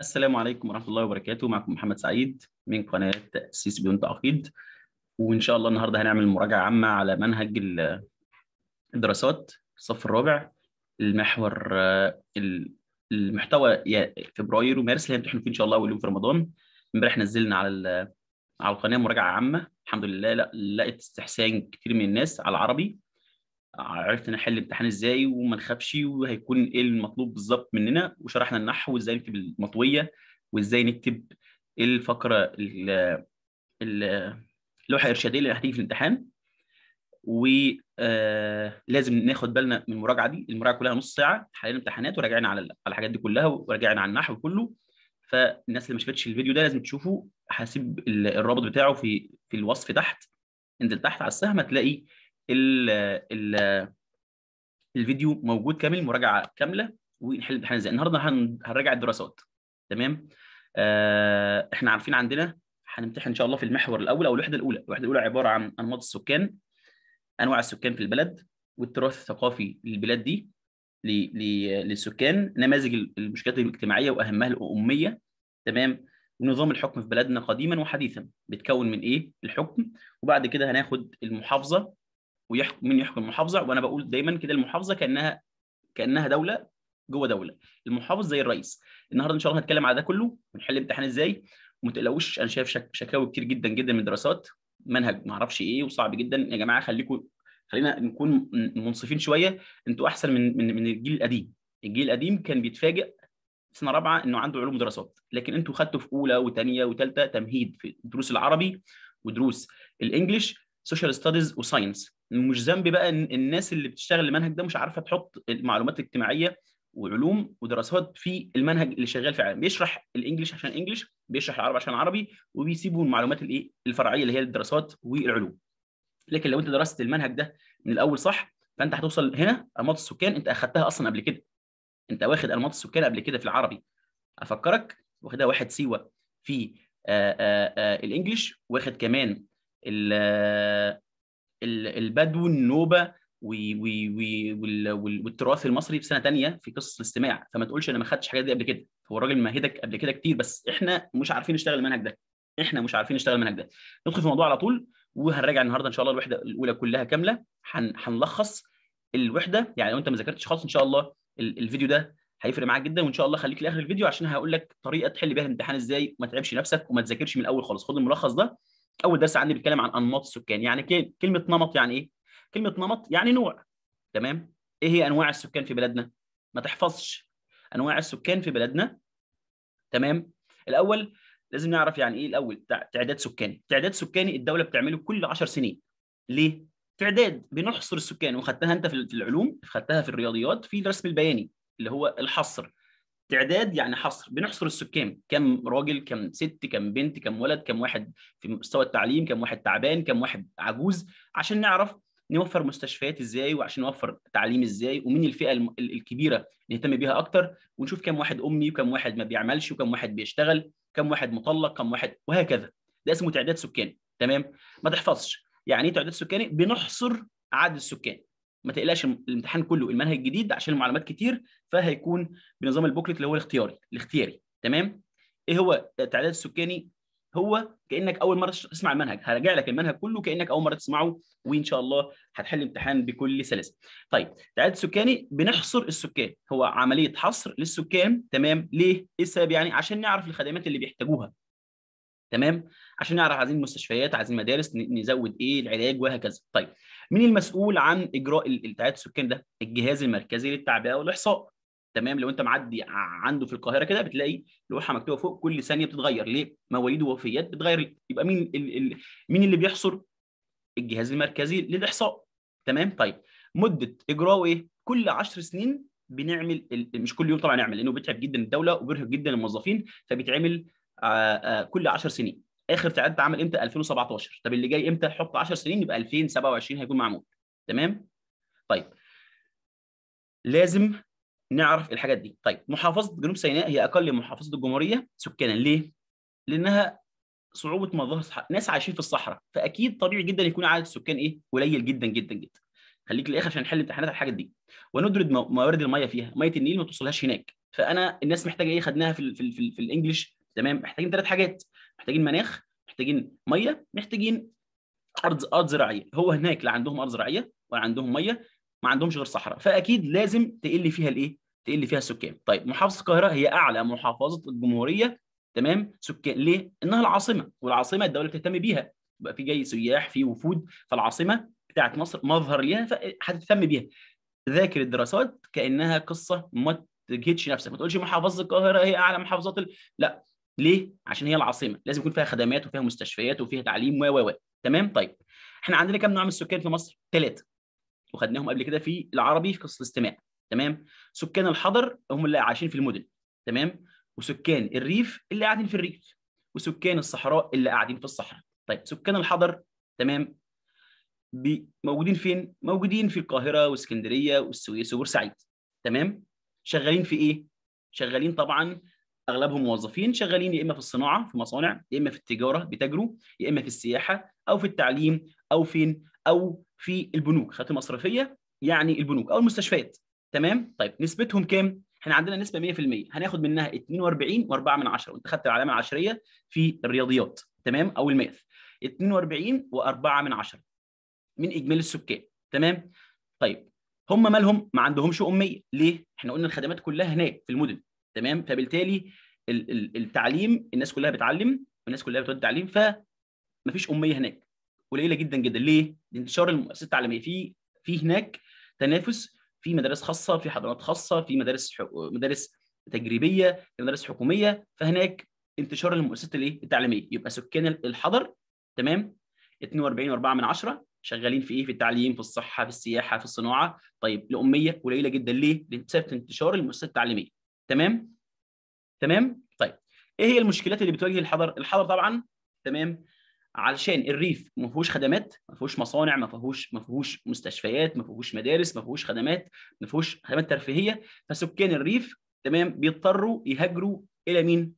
السلام عليكم ورحمه الله وبركاته معكم محمد سعيد من قناه تاسيس بدون تعقيد وان شاء الله النهارده هنعمل مراجعه عامه على منهج الدراسات الصف الرابع المحور آه، المحتوى فبراير ومارس اللي هيمتحنوا فيه ان شاء الله اول يوم في رمضان امبارح نزلنا على على القناه مراجعه عامه الحمد لله لقت استحسان كتير من الناس على العربي عرفت نحل الامتحان ازاي وما نخافش وهيكون ايه المطلوب بالظبط مننا وشرحنا النحو وازاي نكتب المطويه وازاي نكتب إيه الفقره اللوحه الارشاديه اللي هتيجي في الامتحان ولازم آه ناخد بالنا من المراجعه دي المراجعه كلها نص ساعه حلينا امتحانات وراجعين على على الحاجات دي كلها وراجعين على النحو كله فالناس اللي ما شافتش الفيديو ده لازم تشوفه هسيب الرابط بتاعه في في الوصف تحت انزل تحت على السهم هتلاقي ال ال الفيديو موجود كامل مراجعه كامله ونحل الامتحان ازاي النهارده هنراجع الدراسات تمام آه احنا عارفين عندنا هنمتحن ان شاء الله في المحور الاول او الوحده الاولى الوحده الاولى عباره عن انماط السكان انواع السكان في البلد والتراث الثقافي للبلاد دي للسكان نماذج المشكلات الاجتماعيه واهمها الاميه تمام ونظام الحكم في بلدنا قديما وحديثا بيتكون من ايه الحكم وبعد كده هناخد المحافظه ويحكم مين يحكم المحافظه وانا بقول دايما كده المحافظه كانها كانها دوله جوه دوله المحافظ زي الرئيس النهارده ان شاء الله هنتكلم على ده كله ونحل الامتحان ازاي وما تقلقوش انا شايف شك... شكاوي كتير جدا جدا من الدراسات منهج ما اعرفش ايه وصعب جدا يا جماعه خليكم خلينا نكون منصفين شويه انتوا احسن من من من الجيل القديم الجيل القديم كان بيتفاجئ سنه رابعه انه عنده علوم دراسات لكن انتوا خدتوا في اولى وثانيه وثالثه تمهيد في دروس العربي ودروس الانجليش سوشيال ستاديز وساينس مش ذنبي بقى ان الناس اللي بتشتغل المنهج ده مش عارفه تحط المعلومات الاجتماعيه وعلوم ودراسات في المنهج اللي شغال في العالم بيشرح الانجليش عشان انجليش بيشرح العربي عشان عربي وبيسيبوا المعلومات الايه الفرعيه اللي هي الدراسات والعلوم لكن لو انت درست المنهج ده من الاول صح فانت هتوصل هنا انماط السكان انت اخدتها اصلا قبل كده انت واخد انماط السكان قبل كده في العربي افكرك واخدها واحد سيوه في آه، آه، آه، الانجليش واخد كمان البدو النوبه والتراث المصري في سنه تانية في قصص الاستماع فما تقولش انا ما خدتش الحاجات دي قبل كده هو الراجل مهدك قبل كده كتير بس احنا مش عارفين نشتغل المنهج ده احنا مش عارفين نشتغل المنهج ده ندخل في الموضوع على طول وهنراجع النهارده ان شاء الله الوحده الاولى كلها كامله هنلخص الوحده يعني لو انت ما ذاكرتش خالص ان شاء الله الفيديو ده هيفرق معاك جدا وان شاء الله خليك لاخر الفيديو عشان هقول لك طريقه تحل بيها الامتحان ازاي وما تعبش نفسك وما تذاكرش من الاول خالص خد الملخص ده اول درس عندي بيتكلم عن انماط السكان يعني كلمه نمط يعني ايه كلمه نمط يعني نوع تمام ايه هي انواع السكان في بلدنا ما تحفظش انواع السكان في بلدنا تمام الاول لازم نعرف يعني ايه الاول تعداد سكاني تعداد سكاني الدوله بتعمله كل 10 سنين ليه تعداد بنحصر السكان وخدتها انت في العلوم خدتها في الرياضيات في الرسم البياني اللي هو الحصر تعداد يعني حصر بنحصر السكان كم راجل كم ست كم بنت كم ولد كم واحد في مستوى التعليم كم واحد تعبان كم واحد عجوز عشان نعرف نوفر مستشفيات ازاي وعشان نوفر تعليم ازاي ومين الفئه الكبيره نهتم بيها اكتر ونشوف كم واحد امي وكم واحد ما بيعملش وكم واحد بيشتغل كم واحد مطلق كم واحد وهكذا ده اسمه تعداد سكاني تمام ما تحفظش يعني ايه تعداد سكاني بنحصر عدد السكان ما تقلقش الامتحان كله المنهج الجديد عشان المعلومات كتير فهيكون بنظام البوكلت اللي هو الاختياري الاختياري تمام ايه هو التعداد السكاني هو كانك اول مره تسمع المنهج هرجع لك المنهج كله كانك اول مره تسمعه وان شاء الله هتحل امتحان بكل سلاسه طيب التعداد السكاني بنحصر السكان هو عمليه حصر للسكان تمام ليه ايه السبب يعني عشان نعرف الخدمات اللي بيحتاجوها تمام عشان نعرف عايزين مستشفيات عايزين مدارس نزود ايه العلاج وهكذا طيب مين المسؤول عن اجراء التعداد السكاني ده الجهاز المركزي للتعبئه والاحصاء تمام لو انت معدي عنده في القاهره كده بتلاقي لوحه مكتوبه فوق كل ثانيه بتتغير ليه مواليد ووفيات بتتغير يبقى مين ال... ال... مين اللي بيحصر الجهاز المركزي للاحصاء تمام طيب مده اجراء ايه كل 10 سنين بنعمل ال... مش كل يوم طبعا نعمل لانه بيتعب جدا الدوله وبيرهق جدا الموظفين فبيتعمل آه، آه، كل 10 سنين اخر تعداد اتعمل امتى 2017 طب اللي جاي امتى حط 10 سنين يبقى 2027 هيكون معمول تمام طيب لازم نعرف الحاجات دي طيب محافظه جنوب سيناء هي اقل محافظه الجمهوريه سكانا ليه لانها صعوبه مظاهر ناس عايشين في الصحراء فاكيد طبيعي جدا يكون عدد السكان ايه قليل جدا جدا جدا خليك للاخر عشان نحل امتحانات الحاجات دي وندرد موارد الميه فيها ميه النيل ما توصلهاش هناك فانا الناس محتاجه ايه خدناها في الـ في الـ في, ال في الانجليش تمام محتاجين ثلاث حاجات محتاجين مناخ محتاجين ميه محتاجين ارض ارض زراعيه هو هناك لا عندهم ارض زراعيه ولا عندهم ميه ما عندهمش غير صحراء فاكيد لازم تقل فيها الايه تقل فيها السكان طيب محافظه القاهره هي اعلى محافظه الجمهوريه تمام سكان ليه انها العاصمه والعاصمه الدوله بتهتم بيها بقى في جاي سياح في وفود فالعاصمه بتاعت مصر مظهر ليها فهتهتم بيها ذاكر الدراسات كانها قصه ما تجهدش نفسك ما تقولش محافظه القاهره هي اعلى محافظات ال... لا ليه؟ عشان هي العاصمه لازم يكون فيها خدمات وفيها مستشفيات وفيها تعليم و و و، تمام طيب احنا عندنا كام نوع من السكان في مصر؟ ثلاثه وخدناهم قبل كده في العربي في قصه الاستماع تمام سكان الحضر هم اللي عايشين في المدن تمام وسكان الريف اللي قاعدين في الريف وسكان الصحراء اللي قاعدين في الصحراء طيب سكان الحضر تمام موجودين فين موجودين في القاهره واسكندريه والسويس وبورسعيد تمام شغالين في ايه شغالين طبعا اغلبهم موظفين شغالين يا اما في الصناعه في مصانع يا اما في التجاره بيتاجروا يا اما في السياحه او في التعليم او فين او في البنوك خدت مصرفيه يعني البنوك او المستشفيات تمام طيب نسبتهم كام احنا عندنا نسبه 100% هناخد منها 42 و4 من 10 وانت خدت العلامه العشريه في الرياضيات تمام او الماث 42 و4 من 10 من اجمالي السكان تمام طيب هم مالهم ما عندهمش اميه ليه احنا قلنا الخدمات كلها هناك في المدن تمام فبالتالي التعليم الناس كلها بتعلم والناس كلها بتودي تعليم فمفيش اميه هناك قليله جدا جدا ليه؟ لانتشار المؤسسات التعليميه في في هناك تنافس في مدارس خاصه في حضانات خاصه في مدارس مدارس تجريبيه في مدارس حكوميه فهناك انتشار المؤسسات الايه التعليميه يبقى سكان الحضر تمام 42.4 من عشره شغالين في ايه في التعليم في الصحه في السياحه في الصناعه طيب الاميه قليله جدا ليه؟ لسبب انتشار المؤسسات التعليميه تمام تمام طيب ايه هي المشكلات اللي بتواجه الحضر الحضر طبعا تمام علشان الريف ما فيهوش خدمات ما فيهوش مصانع ما فيهوش ما فيهوش مستشفيات ما فيهوش مدارس ما فيهوش خدمات ما فيهوش خدمات ترفيهيه فسكان الريف تمام بيضطروا يهاجروا الى مين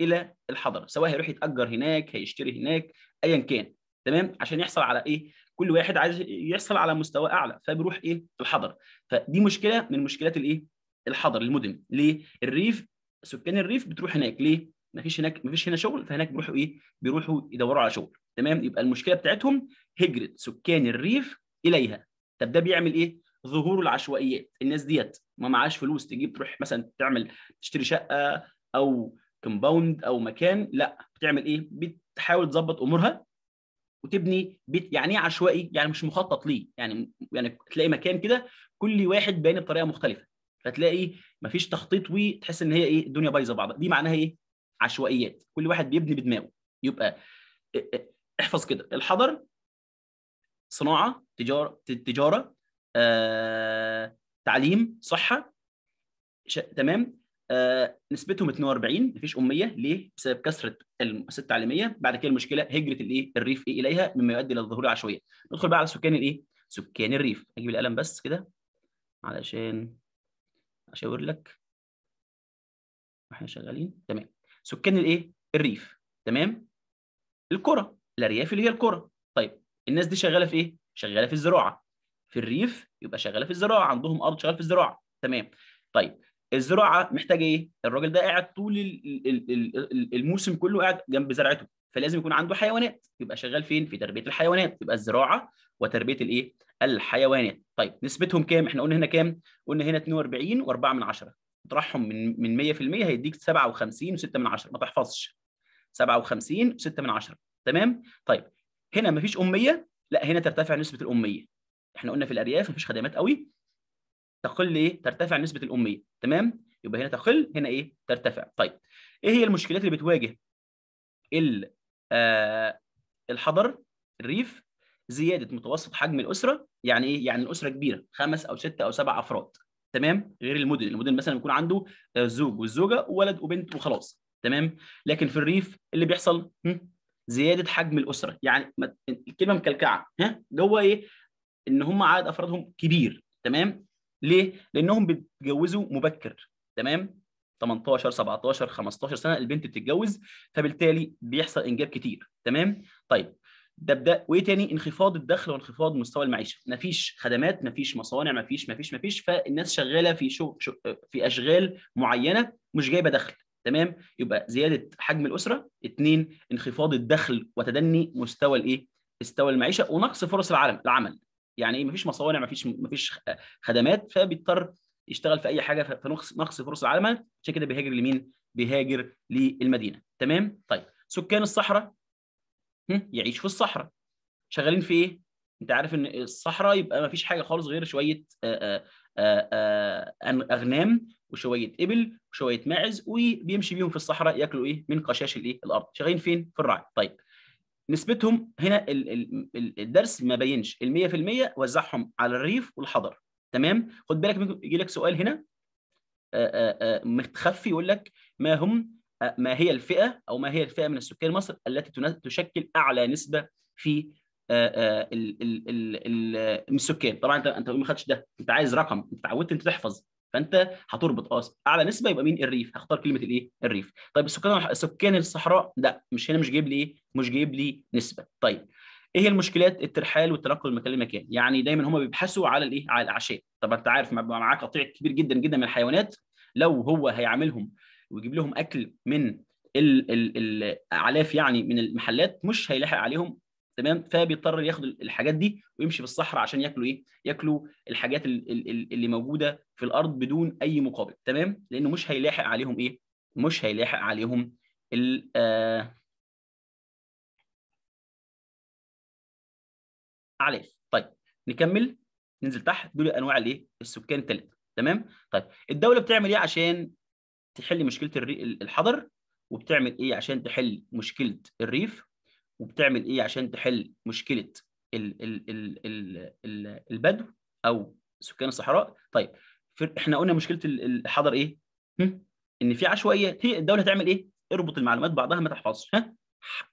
الى الحضر سواء هيروح يتاجر هناك هيشتري هناك ايا كان تمام عشان يحصل على ايه كل واحد عايز يحصل على مستوى اعلى فبيروح ايه الحضر فدي مشكله من مشكلات الايه الحضر المدن ليه؟ الريف سكان الريف بتروح هناك ليه؟ مفيش هناك مفيش هنا شغل فهناك بيروحوا ايه؟ بيروحوا يدوروا على شغل تمام يبقى المشكله بتاعتهم هجره سكان الريف اليها طب ده بيعمل ايه؟ ظهور العشوائيات الناس ديت ما معهاش فلوس تجيب تروح مثلا تعمل تشتري شقه او كومباوند او مكان لا بتعمل ايه؟ بتحاول تظبط امورها وتبني بيت يعني ايه عشوائي؟ يعني مش مخطط ليه يعني يعني تلاقي مكان كده كل واحد باني بطريقه مختلفه فتلاقي مفيش تخطيط وتحس ان هي ايه الدنيا بايظه بعضها دي معناها ايه عشوائيات كل واحد بيبني بدماغه يبقى احفظ كده الحضر صناعه تجاره تجاره آه، تعليم صحه ش... تمام آه، نسبتهم 42 مفيش اميه ليه؟ بسبب كثره المؤسسات التعليميه بعد كده المشكله هجره الايه الريف إيه اليها مما يؤدي الى ظهور العشوائيات ندخل بقى على سكان الايه؟ سكان الريف اجيب القلم بس كده علشان اشاور لك واحنا شغالين تمام سكان الايه الريف تمام القرى الارياف اللي هي القرى طيب الناس دي شغاله في ايه شغاله في الزراعه في الريف يبقى شغاله في الزراعه عندهم ارض شغاله في الزراعه تمام طيب الزراعه محتاجه ايه الراجل ده قاعد طول الموسم كله قاعد جنب زرعته فلازم يكون عنده حيوانات يبقى شغال فين في تربيه الحيوانات يبقى الزراعه وتربيه الايه الحيوانات طيب نسبتهم كام احنا قلنا هنا كام قلنا هنا 42 و4 من 10 اطرحهم من من 100% هيديك 57 و6 من 10 ما تحفظش 57 و6 من 10 تمام طيب هنا مفيش اميه لا هنا ترتفع نسبه الاميه احنا قلنا في الارياف مفيش خدمات قوي تقل ايه ترتفع نسبه الاميه تمام يبقى هنا تقل هنا ايه ترتفع طيب ايه هي المشكلات اللي بتواجه آه، الحضر الريف زياده متوسط حجم الاسره يعني ايه يعني الاسره كبيره خمس او ستة او سبع افراد تمام غير المدن المدن مثلا بيكون عنده آه، زوج والزوجه وولد وبنت وخلاص تمام لكن في الريف اللي بيحصل زياده حجم الاسره يعني الكلمه مكلكعه ها جوه ايه ان هم عدد افرادهم كبير تمام ليه لانهم بيتجوزوا مبكر تمام 18 17 15 سنه البنت بتتجوز فبالتالي بيحصل انجاب كتير تمام طيب ده بدا وايه تاني انخفاض الدخل وانخفاض مستوى المعيشه مفيش خدمات مفيش مصانع مفيش مفيش مفيش فالناس شغاله في شو, شو في اشغال معينه مش جايبه دخل تمام يبقى زياده حجم الاسره اتنين انخفاض الدخل وتدني مستوى الايه مستوى المعيشه ونقص فرص العمل العمل يعني ايه مفيش مصانع مفيش مفيش خدمات فبيضطر يشتغل في اي حاجه فنقص فرص العمل عشان كده بيهاجر لمين؟ بيهاجر للمدينه تمام؟ طيب سكان الصحراء يعيش في الصحراء شغالين في ايه؟ انت عارف ان الصحراء يبقى ما فيش حاجه خالص غير شويه آآ آآ اغنام وشويه ابل وشويه ماعز وبيمشي بيهم في الصحراء ياكلوا ايه؟ من قشاش الايه؟ الارض شغالين فين؟ في الرعي طيب نسبتهم هنا الدرس ما بينش ال 100% وزعهم على الريف والحضر تمام خد بالك يجي لك سؤال هنا متخفي آه، آه، آه، يقول لك ما هم ما هي الفئه او ما هي الفئه من السكان مصر التي تشكل اعلى نسبه في السكان طبعا انت انت ما خدتش ده انت عايز رقم انت اتعودت انت تحفظ فانت هتربط اه اعلى نسبه يبقى مين الريف هختار كلمه الايه الريف طيب السكان سكان الصحراء لا مش هنا مش جايب لي ايه مش جايب لي نسبه طيب ايه هي المشكلات الترحال والتنقل من مكان لمكان يعني دايما هم بيبحثوا على الايه على الاعشاب طب انت عارف معاك قطيع كبير جدا جدا من الحيوانات لو هو هيعاملهم ويجيب لهم اكل من الاعلاف يعني من المحلات مش هيلاحق عليهم تمام فبيضطر ياخد الحاجات دي ويمشي في الصحراء عشان ياكلوا ايه ياكلوا الحاجات اللي موجوده في الارض بدون اي مقابل تمام لانه مش هيلاحق عليهم ايه مش هيلاحق عليهم ال آه اعلاف طيب نكمل ننزل تحت دول انواع الايه السكان الثلاثه تمام طيب الدوله بتعمل ايه عشان تحل مشكله الري... الحضر وبتعمل ايه عشان تحل مشكله الريف وبتعمل ايه عشان تحل مشكله ال... ال... ال... ال... ال... البدو او سكان الصحراء طيب احنا قلنا مشكله الحضر ايه ان في عشوائيه هي الدوله هتعمل ايه اربط المعلومات بعضها ما تحفظش ها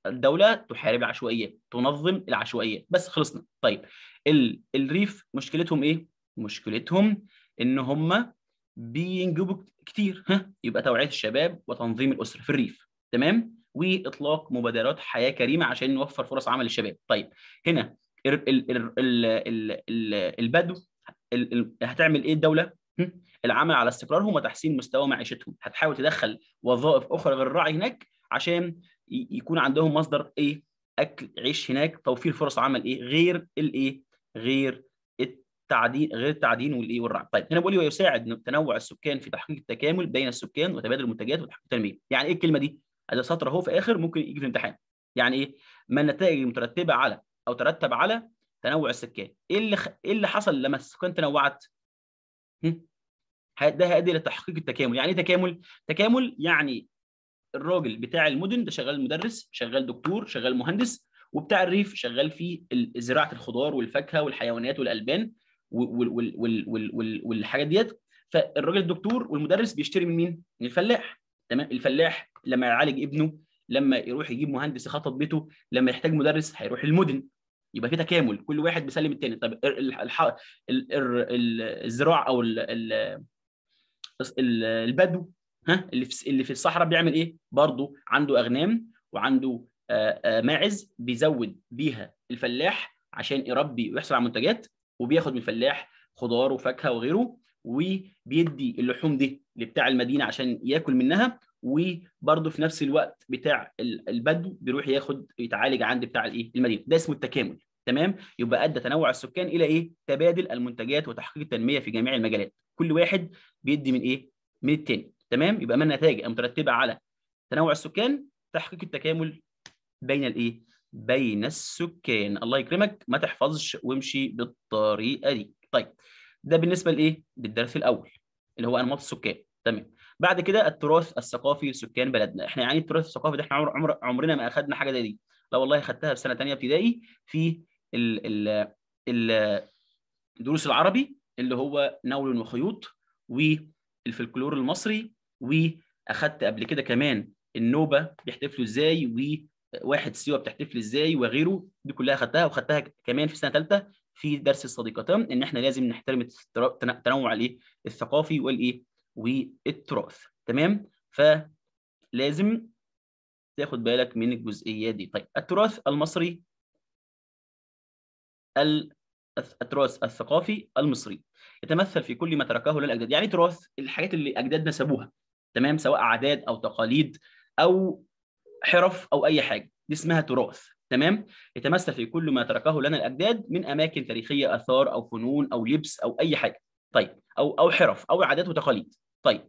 الدوله تحارب العشوائيات تنظم العشوائيات بس خلصنا طيب ال... الريف مشكلتهم ايه مشكلتهم ان هم بينجبوا كتير ها يبقى توعيه الشباب وتنظيم الاسره في الريف تمام واطلاق مبادرات حياه كريمه عشان نوفر فرص عمل للشباب طيب هنا ال... ال... ال... البدو هتعمل ايه الدوله العمل على استقرارهم وتحسين مستوى معيشتهم هتحاول تدخل وظائف اخرى غير الراعي هناك عشان يكون عندهم مصدر ايه اكل عيش هناك توفير فرص عمل ايه غير الايه غير التعدين غير التعدين والايه والرعي طيب هنا بقول ويساعد تنوع السكان في تحقيق التكامل بين السكان وتبادل المنتجات وتحقيق التنميه يعني ايه الكلمه دي هذا سطر اهو في اخر ممكن يجي في الامتحان يعني ايه ما النتائج المترتبه على او ترتب على تنوع السكان ايه اللي خ... ايه اللي حصل لما السكان تنوعت ده هيؤدي لتحقيق التكامل يعني ايه تكامل تكامل يعني الراجل بتاع المدن ده شغال مدرس شغال دكتور شغال مهندس وبتاع الريف شغال في زراعه الخضار والفاكهه والحيوانات والالبان والحاجات ديت فالراجل الدكتور والمدرس بيشتري من مين؟ من الفلاح تمام الفلاح لما يعالج ابنه لما يروح يجيب مهندس يخطط بيته لما يحتاج مدرس هيروح المدن يبقى في تكامل كل واحد بيسلم التاني طب الزراع او البدو ها اللي في اللي في الصحراء بيعمل ايه؟ برضه عنده اغنام وعنده آه، آه، ماعز بيزود بيها الفلاح عشان يربي ويحصل على منتجات وبياخد من الفلاح خضار وفاكهه وغيره وبيدي اللحوم دي لبتاع المدينه عشان ياكل منها وبرضه في نفس الوقت بتاع البدو بيروح ياخد يتعالج عند بتاع الايه المدينه ده اسمه التكامل تمام يبقى ادى تنوع السكان الى ايه تبادل المنتجات وتحقيق التنميه في جميع المجالات كل واحد بيدي من ايه من التاني تمام يبقى ما النتائج مترتبه على تنوع السكان تحقيق التكامل بين الايه بين السكان الله يكرمك ما تحفظش وامشي بالطريقه دي طيب ده بالنسبه لايه للدرس الاول اللي هو انماط السكان تمام بعد كده التراث الثقافي لسكان بلدنا احنا يعني إيه التراث الثقافي ده احنا عمر, عمر عمرنا ما اخذنا حاجه زي دي لا والله خدتها في سنه ثانيه ابتدائي في ال ال ال دروس العربي اللي هو نول وخيوط والفلكلور المصري واخدت قبل كده كمان النوبه بيحتفلوا ازاي وواحد سيوه بتحتفل ازاي وغيره دي كلها اخدتها واخدتها كمان في سنه ثالثه في درس الصديقتان ان احنا لازم نحترم التنوع الايه الثقافي والايه والتراث تمام فلازم تاخد بالك من الجزئيه دي طيب التراث المصري التراث الثقافي المصري يتمثل في كل ما تركه للاجداد الاجداد يعني تراث الحاجات اللي اجدادنا سابوها تمام سواء عادات او تقاليد او حرف او اي حاجه دي اسمها تراث تمام يتمثل في كل ما تركه لنا الاجداد من اماكن تاريخيه اثار او فنون او لبس او اي حاجه طيب او او حرف او عادات وتقاليد طيب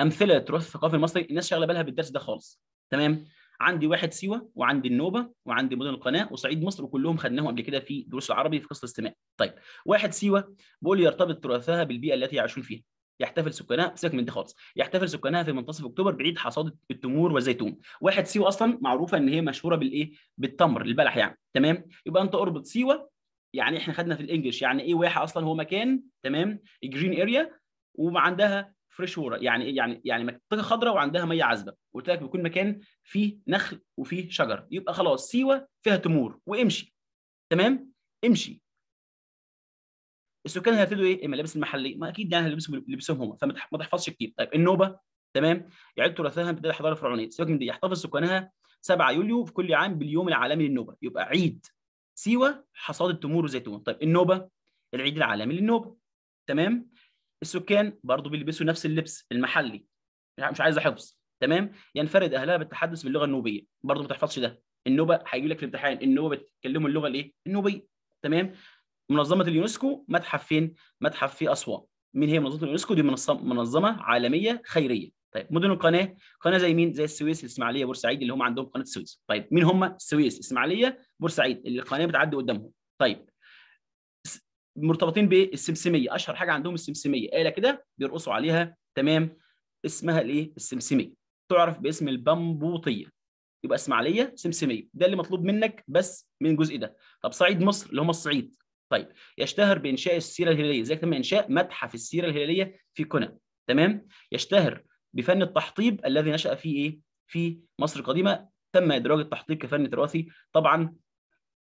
امثله تراث الثقافي المصري الناس شغله بالها بالدرس ده خالص تمام عندي واحد سيوه وعندي النوبه وعندي مدن القناه وصعيد مصر وكلهم خدناهم قبل كده في دروس العربي في قصه الاستماع طيب واحد سيوه بيقول يرتبط تراثها بالبيئه التي يعيشون فيها يحتفل سكانها سيبك من دي خالص يحتفل سكانها في منتصف اكتوبر بعيد حصاد التمور والزيتون واحد سيوه اصلا معروفه ان هي مشهوره بالايه بالتمر البلح يعني تمام يبقى انت اربط سيوه يعني احنا خدنا في الانجليش يعني ايه واحه اصلا هو مكان تمام جرين اريا وعندها فريش وورا يعني ايه يعني يعني منطقه خضراء وعندها ميه عذبه قلت لك بيكون مكان فيه نخل وفيه شجر يبقى خلاص سيوه فيها تمور وامشي تمام امشي السكان هيرتدوا ايه الملابس المحليه ما اكيد يعني هيلبسوا لبسهم هم فما تحفظش كتير طيب النوبه تمام يعد تراثها من الحضاره الفرعونيه سيبك من دي يحتفظ سكانها 7 يوليو في كل عام باليوم العالمي للنوبه يبقى عيد سيوه حصاد التمور والزيتون طيب النوبه العيد العالمي للنوبه تمام السكان برضه بيلبسوا نفس اللبس المحلي يعني مش عايزه حفظ تمام ينفرد اهلها بالتحدث باللغه النوبيه برضه ما تحفظش ده النوبه هيجي لك في الامتحان النوبه بتتكلموا اللغه الايه النوبيه تمام منظمه اليونسكو متحف فين؟ متحف في اسوان. مين هي منظمه اليونسكو؟ دي منظمه عالميه خيريه. طيب مدن القناه، قناه زي مين؟ زي السويس، الاسماعيليه، بورسعيد اللي هم عندهم قناه السويس. طيب مين هم؟ السويس، الاسماعيليه، بورسعيد اللي القناه بتعدي قدامهم. طيب مرتبطين بالسمسميه، اشهر حاجه عندهم السمسميه، آلة كده بيرقصوا عليها تمام اسمها الايه؟ السمسميه. تعرف باسم البمبوطيه. يبقى اسماعيليه سمسميه ده اللي مطلوب منك بس من الجزء ده طب صعيد مصر اللي هم الصعيد طيب يشتهر بانشاء السيره الهلاليه زي تم انشاء متحف السيره الهلاليه في كنا تمام يشتهر بفن التحطيب الذي نشا فيه ايه في مصر القديمه تم ادراج التحطيب كفن تراثي طبعا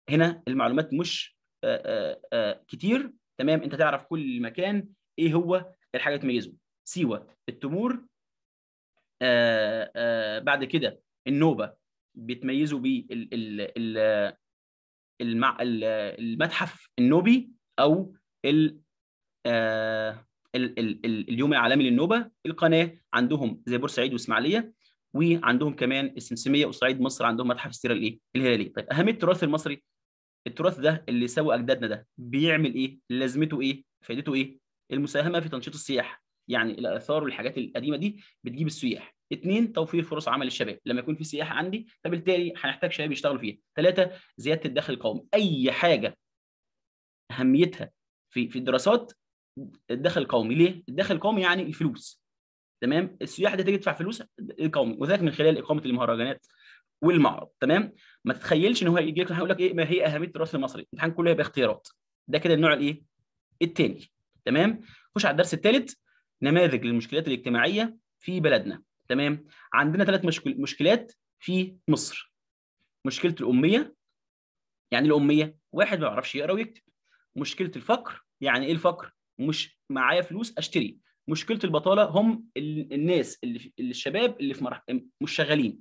هنا المعلومات مش آآ آه، آآ آه، آه، كتير تمام انت تعرف كل مكان ايه هو الحاجه اللي تميزه سيوه التمور آآ بعد كده النوبه بتميزه بال المع... المتحف النوبي او ال... آه، ال... ال... ال... اليوم العالمي للنوبه القناه عندهم زي بورسعيد واسماعيليه وعندهم كمان السمسميه وصعيد مصر عندهم متحف السيره الايه الهلالي طيب اهميه التراث المصري التراث ده اللي سوى اجدادنا ده بيعمل ايه لازمته ايه فائدته ايه المساهمه في تنشيط السياحه يعني الاثار والحاجات القديمه دي بتجيب السياح اثنين توفير فرص عمل للشباب لما يكون في سياحه عندي فبالتالي هنحتاج شباب يشتغلوا فيها ثلاثه زياده الدخل القومي اي حاجه اهميتها في في الدراسات الدخل القومي ليه الدخل القومي يعني الفلوس تمام السياح دي تيجي تدفع فلوس القومي وذلك من خلال اقامه المهرجانات والمعرض تمام ما تتخيلش ان هو يجي لك هيقول لك ايه ما هي اهميه الدراسه المصري الامتحان كله هيبقى اختيارات ده كده النوع الايه الثاني تمام خش على الدرس الثالث نماذج للمشكلات الاجتماعيه في بلدنا تمام عندنا ثلاث مشكل... مشكلات في مصر مشكله الاميه يعني إيه الاميه واحد ما بيعرفش يقرا ويكتب مشكله الفقر يعني ايه الفقر مش معايا فلوس اشتري مشكله البطاله هم الناس اللي الشباب اللي في مرح... مش شغالين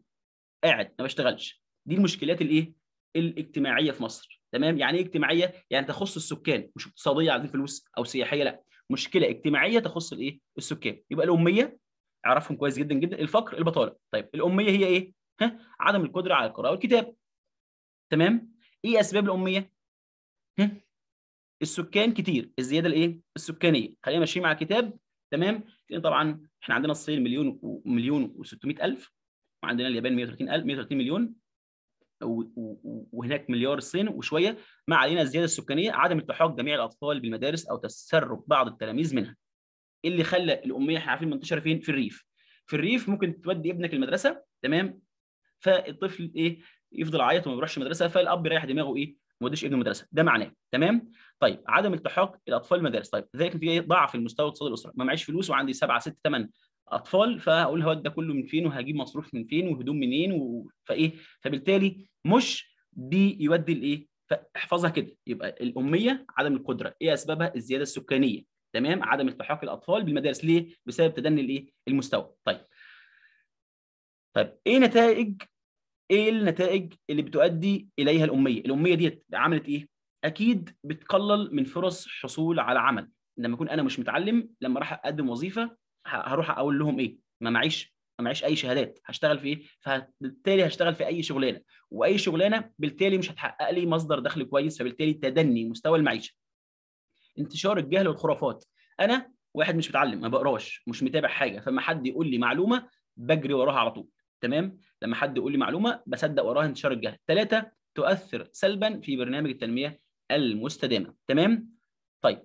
قاعد ما بشتغلش دي المشكلات الايه الاجتماعيه في مصر تمام يعني ايه اجتماعيه يعني تخص السكان مش اقتصاديه عايزين فلوس او سياحيه لا مشكله اجتماعيه تخص الايه السكان يبقى الاميه اعرفهم كويس جدا جدا الفقر البطاله طيب الاميه هي ايه ها عدم القدره على القراءه والكتاب تمام ايه اسباب الاميه ها السكان كتير الزياده الايه السكانيه خلينا ماشيين مع الكتاب تمام لان طبعا احنا عندنا الصين مليون ومليون و600 الف وعندنا اليابان 130 الف 130 مليون وهناك مليار الصين وشويه ما علينا الزياده السكانيه عدم التحاق جميع الاطفال بالمدارس او تسرب بعض التلاميذ منها ايه اللي خلى الاميه احنا عارفين منتشره فين في الريف في الريف ممكن تودي ابنك المدرسه تمام فالطفل ايه يفضل عيط وما بيروحش المدرسه فالاب يريح دماغه ايه ما وديش ابنه المدرسه ده معناه تمام طيب عدم التحاق الاطفال المدارس طيب ذلك نتيجه إيه؟ ضعف المستوى الاقتصادي الاسره ما معيش فلوس وعندي سبعه ست ثمان اطفال فهقول هو ده كله من فين وهجيب مصروف من فين وهدوم منين و... فايه فبالتالي مش دي يودي لايه فاحفظها كده يبقى الاميه عدم القدره ايه اسبابها الزياده السكانيه تمام عدم التحاق الاطفال بالمدارس ليه بسبب تدني الايه المستوى طيب طيب ايه نتائج ايه النتائج اللي بتؤدي اليها الاميه الاميه ديت عملت ايه اكيد بتقلل من فرص حصول على عمل لما اكون انا مش متعلم لما راح اقدم وظيفه هروح اقول لهم ايه ما معيش ما معيش اي شهادات هشتغل في ايه فبالتالي هشتغل في اي شغلانه واي شغلانه بالتالي مش هتحقق لي مصدر دخل كويس فبالتالي تدني مستوى المعيشه انتشار الجهل والخرافات انا واحد مش متعلم ما بقراش مش متابع حاجه فما حد يقول لي معلومه بجري وراها على طول تمام لما حد يقول لي معلومه بصدق وراها انتشار الجهل ثلاثه تؤثر سلبا في برنامج التنميه المستدامه تمام طيب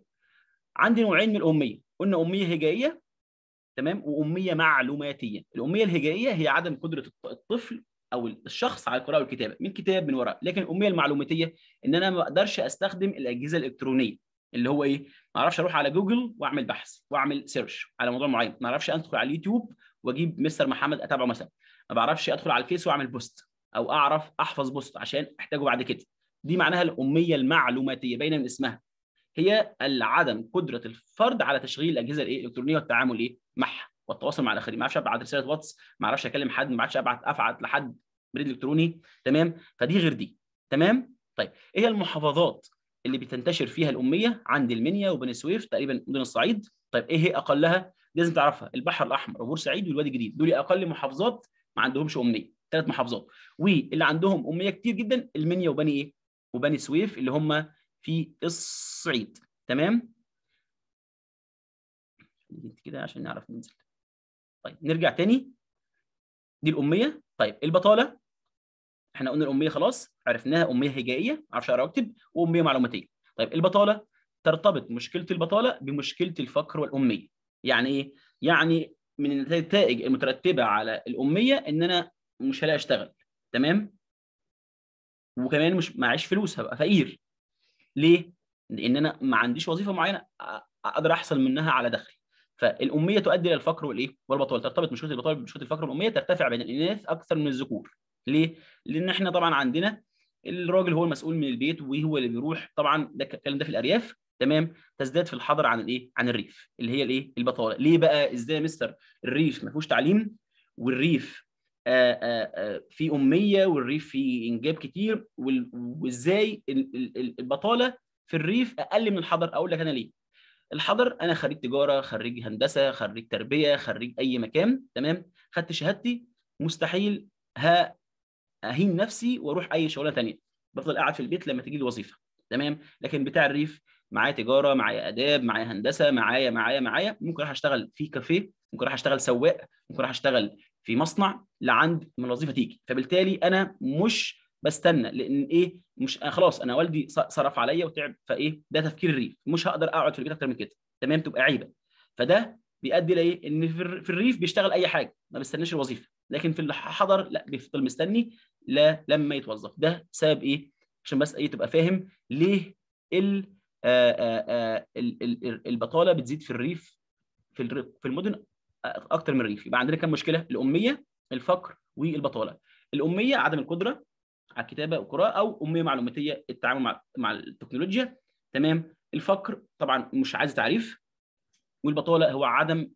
عندي نوعين من الاميه قلنا اميه هجائيه تمام واميه معلوماتيه الاميه الهجائيه هي عدم قدره الطفل او الشخص على القراءه والكتابه من كتاب من ورق لكن الاميه المعلوماتيه ان انا ما بقدرش استخدم الاجهزه الالكترونيه اللي هو ايه ما اعرفش اروح على جوجل واعمل بحث واعمل سيرش على موضوع معين ما اعرفش ادخل على اليوتيوب واجيب مستر محمد اتابعه مثلا ما بعرفش ادخل على الفيس واعمل بوست او اعرف احفظ بوست عشان احتاجه بعد كده دي معناها الاميه المعلوماتيه باينه من اسمها هي عدم قدره الفرد على تشغيل الاجهزه الايه الالكترونيه والتعامل ايه معها والتواصل مع الاخرين ما اعرفش ابعت رساله واتس ما اعرفش اكلم حد ما اعرفش ابعت ابعت لحد بريد الكتروني تمام فدي غير دي تمام طيب ايه المحافظات اللي بتنتشر فيها الاميه عند المنيا وبني سويف تقريبا مدن الصعيد طيب ايه هي اقلها لازم تعرفها البحر الاحمر وبورسعيد والوادي الجديد دول اقل محافظات ما عندهمش اميه ثلاث محافظات واللي عندهم اميه كتير جدا المنيا وبني ايه وبني سويف اللي هم في الصعيد تمام كده عشان نعرف ننزل طيب نرجع تاني دي الاميه طيب البطاله احنا قلنا الاميه خلاص عرفناها اميه هجائيه ما اعرفش اقرا واكتب واميه معلوماتيه طيب البطاله ترتبط مشكله البطاله بمشكله الفقر والاميه يعني ايه يعني من النتائج المترتبه على الاميه ان انا مش هلاقي اشتغل تمام وكمان مش معيش فلوس هبقى فقير ليه لان انا ما عنديش وظيفه معينه اقدر احصل منها على دخل فالاميه تؤدي الى الفقر والايه والبطاله ترتبط مشكله البطاله بمشكله الفقر والاميه ترتفع بين الاناث اكثر من الذكور ليه؟ لان احنا طبعا عندنا الراجل هو المسؤول من البيت وهو اللي بيروح طبعا ده الكلام ده في الارياف تمام تزداد في الحضر عن الايه؟ عن الريف اللي هي الايه؟ البطاله، ليه بقى ازاي يا مستر الريف ما فيهوش تعليم والريف آآ آه، آآ آه، آه، في اميه والريف فيه انجاب كتير وازاي البطاله في الريف اقل من الحضر اقول لك انا ليه؟ الحضر انا خريج تجاره، خريج هندسه، خريج تربيه، خريج اي مكان تمام؟ خدت شهادتي مستحيل ها اهين نفسي واروح اي شغلانه ثانيه بفضل قاعد في البيت لما تجي لي وظيفه تمام لكن بتاع الريف معايا تجاره معايا اداب معايا هندسه معايا معايا معايا ممكن اروح اشتغل في كافيه ممكن اروح اشتغل سواق ممكن اروح اشتغل في مصنع لعند ما الوظيفه تيجي فبالتالي انا مش بستنى لان ايه مش أنا خلاص انا والدي صرف عليا وتعب فايه ده تفكير الريف مش هقدر اقعد في البيت اكتر من كده تمام تبقى عيبه فده بيؤدي لايه؟ ان في الريف بيشتغل اي حاجه ما بيستناش الوظيفه لكن في الحضر لا بيفضل مستني لا لما يتوظف ده سبب ايه؟ عشان بس ايه تبقى فاهم ليه ال البطاله بتزيد في الريف في في المدن اكتر من الريف يبقى عندنا كم مشكله؟ الاميه الفقر والبطاله. الاميه عدم القدره على الكتابه والقراءه او اميه معلوماتيه التعامل مع مع التكنولوجيا تمام الفقر طبعا مش عايز تعريف والبطاله هو عدم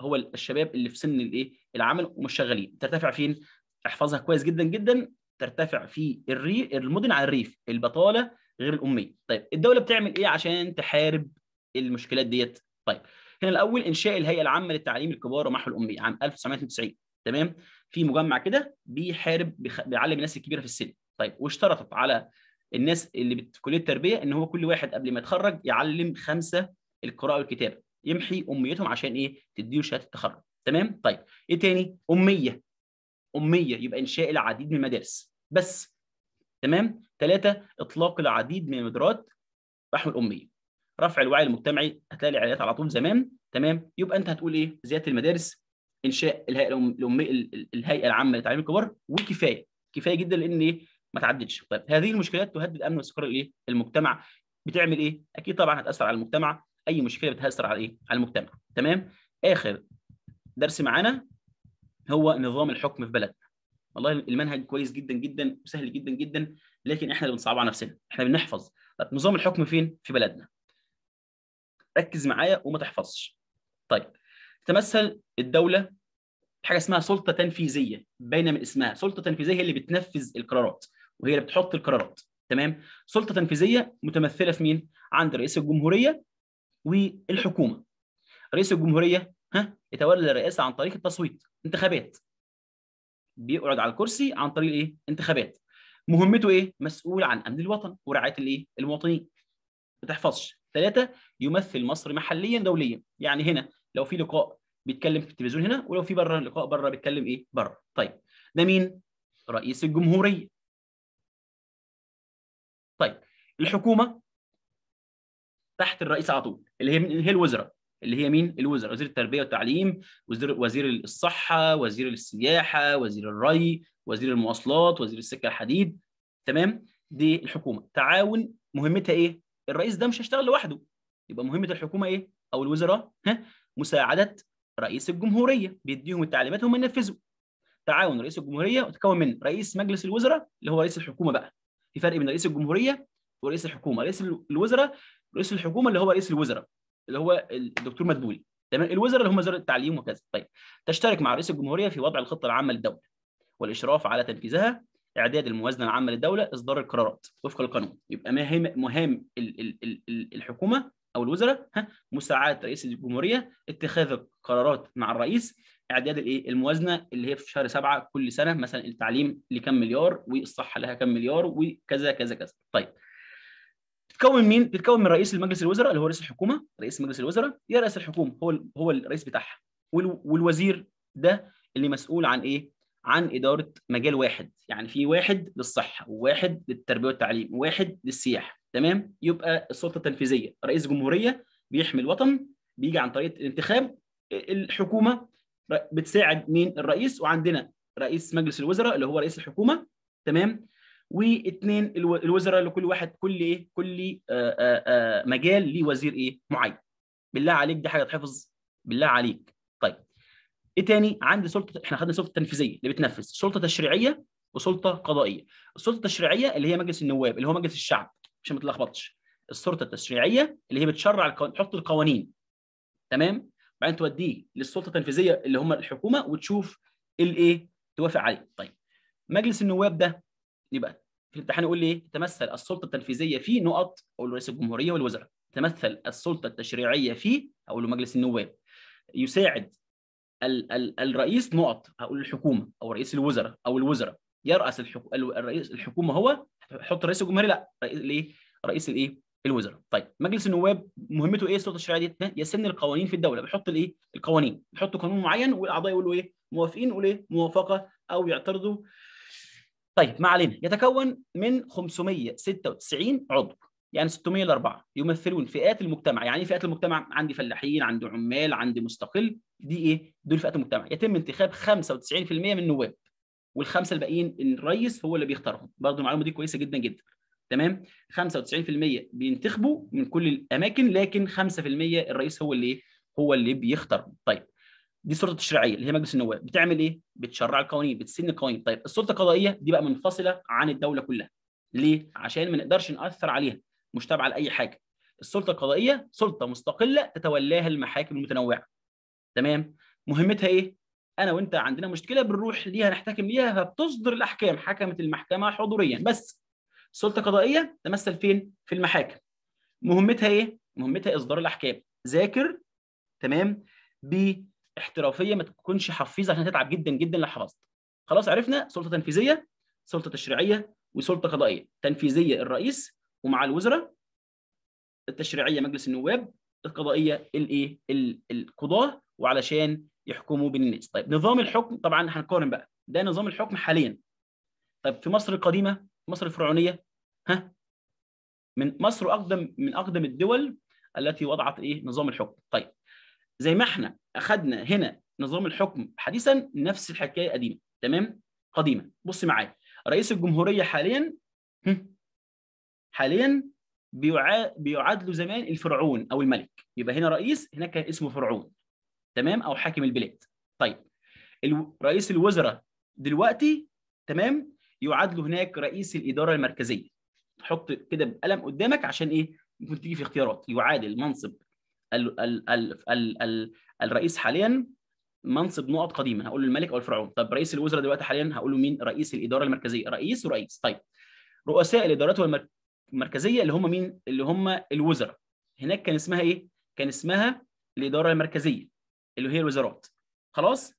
هو الشباب اللي في سن الايه العمل ومش شغالين ترتفع فين احفظها كويس جدا جدا ترتفع في الري المدن على الريف البطاله غير الاميه طيب الدوله بتعمل ايه عشان تحارب المشكلات ديت طيب هنا الاول انشاء الهيئه العامه للتعليم الكبار ومحو الاميه عام 1992 تمام في مجمع كده بيحارب بيعلم الناس الكبيره في السن طيب واشترطت على الناس اللي في كليه التربيه ان هو كل واحد قبل ما يتخرج يعلم خمسه القراءه والكتابه يمحي اميتهم عشان ايه تديله شهاده التخرج تمام طيب ايه تاني اميه اميه يبقى انشاء العديد من المدارس بس تمام ثلاثه اطلاق العديد من المبادرات بحو الاميه رفع الوعي المجتمعي هتلاقي الاعلانات على طول زمان تمام يبقى انت هتقول ايه زياده المدارس انشاء الهيئه الاميه الهيئه العامه لتعليم الكبار وكفايه كفايه جدا لان ايه ما تعددش، طيب هذه المشكلات تهدد امن واستقرار الايه المجتمع بتعمل ايه اكيد طبعا هتاثر على المجتمع اي مشكله بتاثر على ايه على المجتمع تمام اخر درس معانا هو نظام الحكم في بلدنا والله المنهج كويس جدا جدا وسهل جدا جدا لكن احنا اللي بنصعب على نفسنا احنا بنحفظ طب نظام الحكم فين في بلدنا ركز معايا وما تحفظش طيب تمثل الدوله حاجه اسمها سلطه تنفيذيه بين من اسمها سلطه تنفيذيه هي اللي بتنفذ القرارات وهي اللي بتحط القرارات تمام سلطه تنفيذيه متمثله في مين عند رئيس الجمهوريه والحكومه رئيس الجمهوريه ها يتولى الرئاسه عن طريق التصويت انتخابات بيقعد على الكرسي عن طريق ايه انتخابات مهمته ايه مسؤول عن امن الوطن ورعايه الايه المواطنين ما تحفظش ثلاثه يمثل مصر محليا دوليا يعني هنا لو في لقاء بيتكلم في التلفزيون هنا ولو في بره لقاء بره بيتكلم ايه بره طيب ده مين رئيس الجمهوريه طيب الحكومه تحت الرئيس على طول اللي هي من اللي هي الوزراء اللي هي مين الوزراء وزير التربيه والتعليم وزير وزير الصحه وزير السياحه وزير الري وزير المواصلات وزير السكه الحديد تمام دي الحكومه تعاون مهمتها ايه الرئيس ده مش هيشتغل لوحده يبقى مهمه الحكومه ايه او الوزراء ها مساعده رئيس الجمهوريه بيديهم التعليمات هم ينفذوا تعاون رئيس الجمهوريه وتكون من رئيس مجلس الوزراء اللي هو رئيس الحكومه بقى في فرق بين رئيس الجمهوريه ورئيس الحكومه رئيس الوزراء رئيس الحكومه اللي هو رئيس الوزراء اللي هو الدكتور مدبولي تمام الوزراء اللي هم وزاره التعليم وكذا طيب تشترك مع رئيس الجمهوريه في وضع الخطه العامه للدوله والاشراف على تنفيذها اعداد الموازنه العامه للدوله اصدار القرارات وفق القانون يبقى مهام مهام الحكومه او الوزراء ها مساعده رئيس الجمهوريه اتخاذ القرارات مع الرئيس اعداد الايه الموازنه اللي هي في شهر سبعه كل سنه مثلا التعليم لكم مليار والصحه لها كم مليار وكذا كذا كذا طيب بتتكون مين؟ بتتكون من رئيس المجلس الوزراء اللي هو رئيس الحكومه، رئيس مجلس الوزراء يا رئيس الحكومه هو هو الرئيس بتاعها والوزير ده اللي مسؤول عن ايه؟ عن اداره مجال واحد، يعني في واحد للصحه وواحد للتربيه والتعليم وواحد للسياحه، تمام؟ يبقى السلطه التنفيذيه، رئيس جمهوريه بيحمي الوطن بيجي عن طريق الانتخاب الحكومه بتساعد مين؟ الرئيس وعندنا رئيس مجلس الوزراء اللي هو رئيس الحكومه تمام واثنين الوزراء لكل واحد كل ايه كل آآ آه، آآ آه، آه، مجال ليه وزير ايه معين بالله عليك دي حاجه تحفظ بالله عليك طيب ايه تاني عندي سلطه احنا خدنا سلطه تنفيذيه اللي بتنفذ سلطه تشريعيه وسلطه قضائيه السلطه التشريعيه اللي هي مجلس النواب اللي هو مجلس الشعب عشان ما تلخبطش السلطه التشريعيه اللي هي بتشرع القوانين تحط القوانين تمام بعدين توديه للسلطه التنفيذيه اللي هم الحكومه وتشوف الايه توافق عليه طيب مجلس النواب ده يبقى في الامتحان يقول لي ايه؟ تمثل السلطه التنفيذيه في نقط اقول رئيس الجمهوريه والوزراء تمثل السلطه التشريعيه في اقول مجلس النواب يساعد ال ال الرئيس نقط اقول الحكومه او رئيس الوزراء او الوزراء يرأس الحكو... الرئيس الحكومه هو حط رئيس الجمهوريه لا رئيس الايه رئيس الايه الوزراء طيب مجلس النواب مهمته ايه السلطه التشريعيه دي يسن القوانين في الدوله بيحط الايه القوانين بيحط قانون معين والاعضاء يقولوا ايه موافقين يقولوا ايه موافقه او يعترضوا طيب ما علينا يتكون من 596 عضو يعني 604 يمثلون فئات المجتمع يعني ايه فئات المجتمع عندي فلاحين عندي عمال عندي مستقل دي ايه دول فئات المجتمع يتم انتخاب 95% من النواب والخمسه الباقيين الرئيس هو اللي بيختارهم برضه المعلومه دي كويسه جدا جدا تمام 95% بينتخبوا من كل الاماكن لكن 5% الرئيس هو اللي إيه؟ هو اللي بيختارهم طيب دي السلطه التشريعيه اللي هي مجلس النواب بتعمل ايه؟ بتشرع القوانين بتسن القوانين طيب السلطه القضائيه دي بقى منفصله عن الدوله كلها ليه؟ عشان ما نقدرش ناثر عليها مش تابعه لاي حاجه السلطه القضائيه سلطه مستقله تتولاها المحاكم المتنوعه تمام مهمتها ايه؟ انا وانت عندنا مشكله بنروح ليها نحتكم ليها فبتصدر الاحكام حكمت المحكمه حضوريا بس السلطه القضائيه تمثل فين؟ في المحاكم مهمتها ايه؟ مهمتها اصدار الاحكام ذاكر تمام ب احترافيه ما تكونش حفيظه عشان تتعب جدا جدا لو حفظت خلاص عرفنا سلطه تنفيذيه سلطه تشريعيه وسلطه قضائيه تنفيذيه الرئيس ومع الوزراء التشريعيه مجلس النواب القضائيه الايه القضاه وعلشان يحكموا بين الناس طيب نظام الحكم طبعا هنقارن بقى ده نظام الحكم حاليا طيب في مصر القديمه في مصر الفرعونيه ها من مصر اقدم من اقدم الدول التي وضعت ايه نظام الحكم طيب زي ما احنا اخذنا هنا نظام الحكم حديثا نفس الحكايه قديمه تمام قديمه بص معايا رئيس الجمهوريه حاليا حاليا بيعاد زمان الفرعون او الملك يبقى هنا رئيس هناك كان اسمه فرعون تمام او حاكم البلاد طيب رئيس الوزراء دلوقتي تمام يعاد هناك رئيس الاداره المركزيه حط كده بقلم قدامك عشان ايه ممكن تيجي في اختيارات يعادل منصب ال ال ال ال ال الرئيس حاليا منصب نقط قديمه هقول الملك او الفرعون طب رئيس الوزراء دلوقتي حاليا هقول له مين رئيس الاداره المركزيه رئيس ورئيس طيب رؤساء الادارات المركزيه اللي هم مين اللي هم الوزراء هناك كان اسمها ايه كان اسمها الاداره المركزيه اللي هي الوزارات خلاص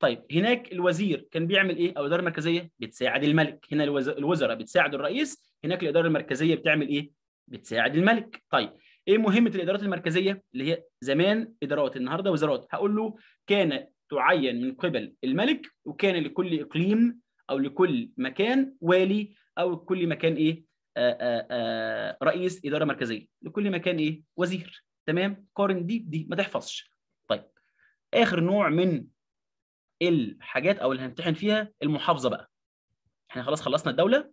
طيب هناك الوزير كان بيعمل ايه او الاداره المركزيه بتساعد الملك هنا الوزراء بتساعد الرئيس هناك الاداره المركزيه بتعمل ايه بتساعد الملك طيب ايه مهمه الادارات المركزيه اللي هي زمان ادارات النهارده وزارات هقول له كان تعين من قبل الملك وكان لكل اقليم او لكل مكان والي او لكل مكان ايه آآ آه، آآ آه، آه، رئيس اداره مركزيه لكل مكان ايه وزير تمام قارن دي بدي ما تحفظش طيب اخر نوع من الحاجات او اللي هنمتحن فيها المحافظه بقى احنا خلاص خلصنا الدوله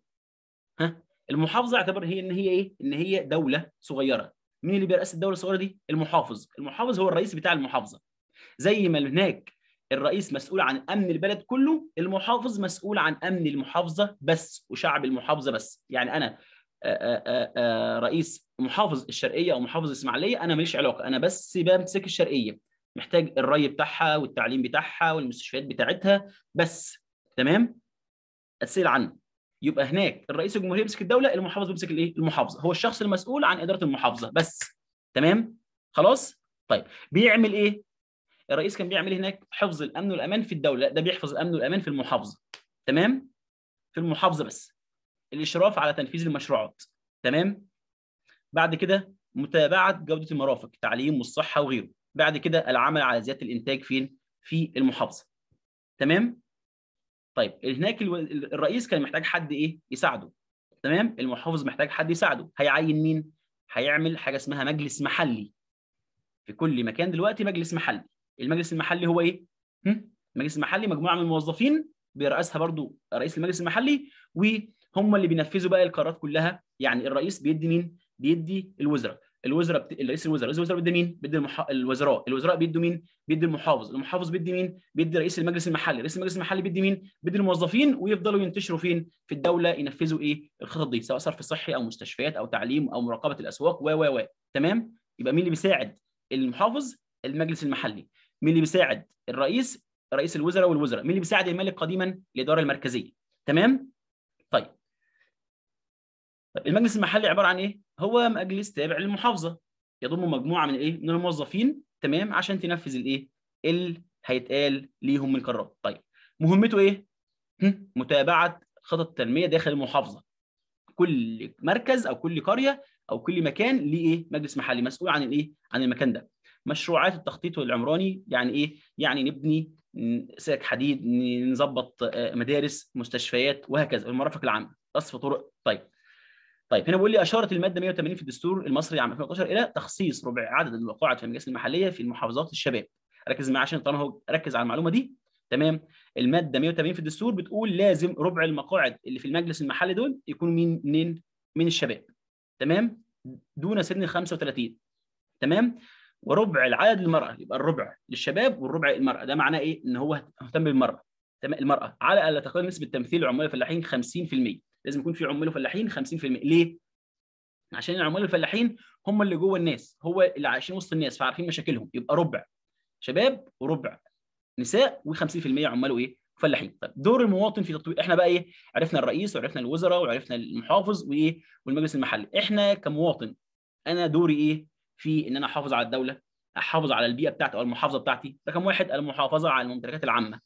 ها المحافظه اعتبر هي ان هي ايه ان هي دوله صغيره مين اللي بيرأس الدوله الصغيره دي المحافظ المحافظ هو الرئيس بتاع المحافظه زي ما هناك الرئيس مسؤول عن امن البلد كله المحافظ مسؤول عن امن المحافظه بس وشعب المحافظه بس يعني انا آه، آه، آه، رئيس محافظ الشرقيه او محافظ الاسماعيليه انا ماليش علاقه انا بس بمسك الشرقيه محتاج الري بتاعها والتعليم بتاعها والمستشفيات بتاعتها بس تمام اتسال عنه يبقى هناك الرئيس الجمهوريه يمسك الدوله المحافظ بيمسك الايه المحافظه هو الشخص المسؤول عن اداره المحافظه بس تمام خلاص طيب بيعمل ايه الرئيس كان بيعمل إيه هناك حفظ الامن والامان في الدوله ده بيحفظ الامن والامان في المحافظه تمام في المحافظه بس الاشراف على تنفيذ المشروعات تمام بعد كده متابعه جوده المرافق تعليم والصحه وغيره بعد كده العمل على زياده الانتاج فين في المحافظه تمام طيب هناك الرئيس كان محتاج حد ايه يساعده تمام المحافظ محتاج حد يساعده هيعين مين هيعمل حاجه اسمها مجلس محلي في كل مكان دلوقتي مجلس محلي المجلس المحلي هو ايه المجلس المحلي مجموعه من الموظفين بيرأسها برضو رئيس المجلس المحلي وهم اللي بينفذوا بقى القرارات كلها يعني الرئيس بيدي مين بيدي الوزراء الوزراء بت... رئيس الوزراء رئيس الوزراء بيدي مين بيدي المح... الوزراء الوزراء بيدوا مين بيدي المحافظ المحافظ بيدي مين بيدي رئيس المجلس المحلي رئيس المجلس المحلي بيدي مين بيدي الموظفين ويفضلوا ينتشروا فين في الدوله ينفذوا ايه الخطط دي سواء صرف صحي او مستشفيات او تعليم او مراقبه الاسواق و و و تمام يبقى مين اللي بيساعد المحافظ المجلس المحلي مين اللي بيساعد الرئيس رئيس الوزراء والوزراء مين اللي بيساعد الملك قديما الاداره المركزيه تمام طيب طيب المجلس المحلي عباره عن ايه هو مجلس تابع للمحافظه يضم مجموعه من ايه من الموظفين تمام عشان تنفذ الايه اللي هيتقال ليهم من القرارات طيب مهمته ايه متابعه خطط التنميه داخل المحافظه كل مركز او كل قريه او كل مكان ليه ايه مجلس محلي مسؤول عن الايه عن المكان ده مشروعات التخطيط العمراني يعني ايه يعني نبني سلك حديد نظبط آه، مدارس مستشفيات وهكذا المرافق العامه قصف طرق طيب طيب هنا بيقول لي اشارت الماده 180 في الدستور المصري عام 2013 الى تخصيص ربع عدد القاعد في المجالس المحليه في المحافظات الشباب ركز معايا عشان طالما هو ركز على المعلومه دي تمام الماده 180 في الدستور بتقول لازم ربع المقاعد اللي في المجلس المحلي دول يكونوا مين منين من الشباب تمام دون سن 35 تمام وربع العدد للمراه يبقى الربع للشباب والربع للمراه ده معناه ايه ان هو مهتم بالمراه تمام المراه على الاقل تقل نسبه تمثيل العمال الفلاحين 50% لازم يكون في عمال وفلاحين 50% ليه؟ عشان العمال والفلاحين هم اللي جوه الناس هو اللي عايشين وسط الناس فعارفين مشاكلهم يبقى ربع شباب وربع نساء و50% عمال وايه؟ فلاحين طب دور المواطن في تطوير احنا بقى ايه عرفنا الرئيس وعرفنا الوزراء وعرفنا المحافظ وايه والمجلس المحلي احنا كمواطن انا دوري ايه في ان انا احافظ على الدوله احافظ على البيئه بتاعتي او المحافظه بتاعتي رقم واحد المحافظه على الممتلكات العامه